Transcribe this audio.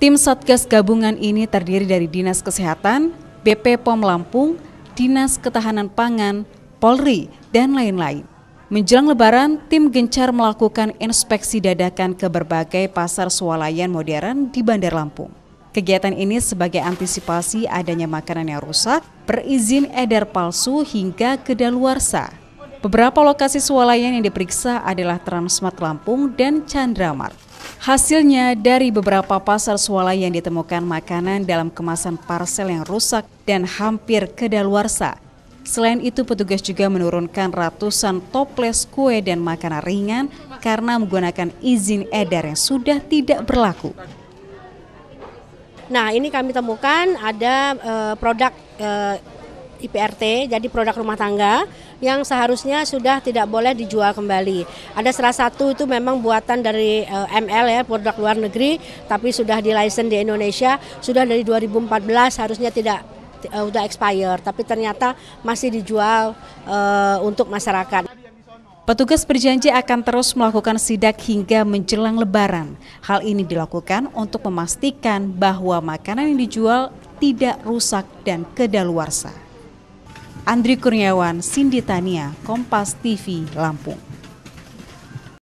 Tim Satgas gabungan ini terdiri dari Dinas Kesehatan, BP POM Lampung, Dinas Ketahanan Pangan, Polri, dan lain-lain. Menjelang lebaran, tim gencar melakukan inspeksi dadakan ke berbagai pasar swalayan modern di Bandar Lampung. Kegiatan ini sebagai antisipasi adanya makanan yang rusak, berizin edar palsu hingga kedaluarsa. Beberapa lokasi swalayan yang diperiksa adalah Transmart Lampung dan Chandramart. Hasilnya dari beberapa pasar swalayan ditemukan makanan dalam kemasan parsel yang rusak dan hampir kedaluarsa. Selain itu petugas juga menurunkan ratusan toples kue dan makanan ringan karena menggunakan izin edar yang sudah tidak berlaku. Nah ini kami temukan ada uh, produk uh, IPRT, jadi produk rumah tangga yang seharusnya sudah tidak boleh dijual kembali. Ada salah satu itu memang buatan dari eh, ML ya, produk luar negeri, tapi sudah di license di Indonesia, sudah dari 2014 harusnya tidak eh, sudah expired, tapi ternyata masih dijual uh, untuk masyarakat. Petugas berjanji akan terus melakukan sidak hingga menjelang lebaran. Hal ini dilakukan untuk memastikan bahwa makanan yang dijual tidak rusak dan kedaluarsa. Andri Kurniawan, Sindi Tania, Kompas TV, Lampung.